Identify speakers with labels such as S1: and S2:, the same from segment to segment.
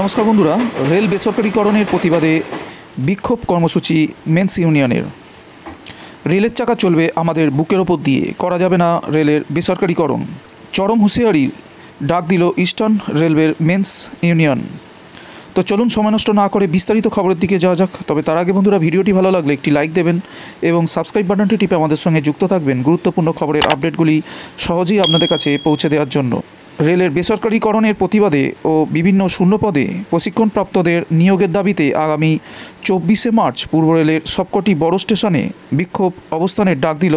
S1: নমস্কার বন্ধুরা রেল বেসরকারিকরণের প্রতিবাদে বিক্ষোভ কর্মসূচি মেন্স ইউনিয়নের রেলের চাকা চলবে আমাদের বুকের ওপর দিয়ে করা যাবে না রেলের বেসরকারিকরণ চরম হুঁশিয়ারির ডাক দিল ইস্টার্ন রেলওয়ের মেন্স ইউনিয়ন তো চলুন সময় নষ্ট না করে বিস্তারিত খবরের দিকে যাওয়া যাক তবে তার আগে বন্ধুরা ভিডিওটি ভালো লাগলে একটি লাইক দেবেন এবং সাবস্ক্রাইব বাটনটি টিপে আমাদের সঙ্গে যুক্ত থাকবেন গুরুত্বপূর্ণ খবরের আপডেটগুলি সহজেই আপনাদের কাছে পৌঁছে দেওয়ার জন্য রেলের বেসরকারিকরণের প্রতিবাদে ও বিভিন্ন শূন্যপদে প্রশিক্ষণপ্রাপ্তদের নিয়োগের দাবিতে আগামী চব্বিশে মার্চ পূর্ব রেলের সবকটি বড় স্টেশনে বিক্ষোভ অবস্থানের ডাক দিল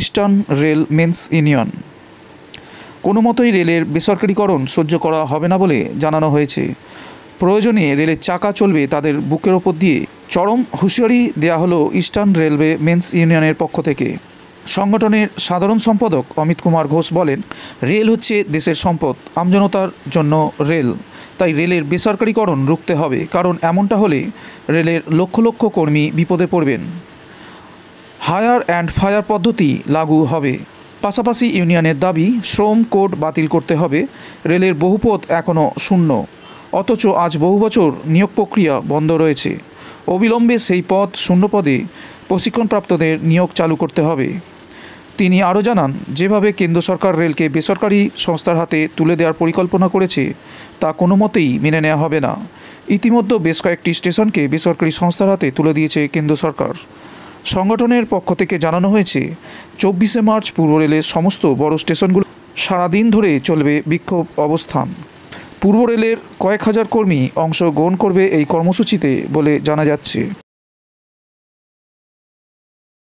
S1: ইস্টার্ন রেল মেন্স ইউনিয়ন কোনো মতোই রেলের বেসরকারিকরণ সহ্য করা হবে না বলে জানানো হয়েছে প্রয়োজনে রেলের চাকা চলবে তাদের বুকের ওপর দিয়ে চরম হুঁশিয়ারি দেয়া হলো ইস্টার্ন রেলওয়ে মেন্স ইউনিয়নের পক্ষ থেকে সংগঠনের সাধারণ সম্পাদক অমিত কুমার ঘোষ বলেন রেল হচ্ছে দেশের সম্পদ আমজনতার জন্য রেল তাই রেলের বেসরকারীকরণ রুখতে হবে কারণ এমনটা হলে রেলের লক্ষ লক্ষ কর্মী বিপদে পড়বেন হায়ার অ্যান্ড ফায়ার পদ্ধতি লাগু হবে পাশাপাশি ইউনিয়নের দাবি শ্রম কোড বাতিল করতে হবে রেলের বহুপথ এখনও শূন্য অথচ আজ বহু বছর নিয়োগ প্রক্রিয়া বন্ধ রয়েছে অবিলম্বে সেই পদ শূন্য পদে প্রশিক্ষণপ্রাপ্তদের নিয়োগ চালু করতে হবে তিনি আরও জানান যেভাবে কেন্দ্র সরকার রেলকে বেসরকারি সংস্থার হাতে তুলে দেওয়ার পরিকল্পনা করেছে তা কোনো মতেই মেনে নেওয়া হবে না ইতিমধ্যে বেশ কয়েকটি স্টেশনকে বেসরকারি সংস্থার হাতে তুলে দিয়েছে কেন্দ্র সরকার সংগঠনের পক্ষ থেকে জানানো হয়েছে চব্বিশে মার্চ পূর্ব রেলের সমস্ত বড় স্টেশনগুলো সারাদিন ধরে চলবে বিক্ষোভ অবস্থান পূর্ব রেলের কয়েক হাজার কর্মী অংশ গ্রহণ করবে এই কর্মসূচিতে বলে জানা যাচ্ছে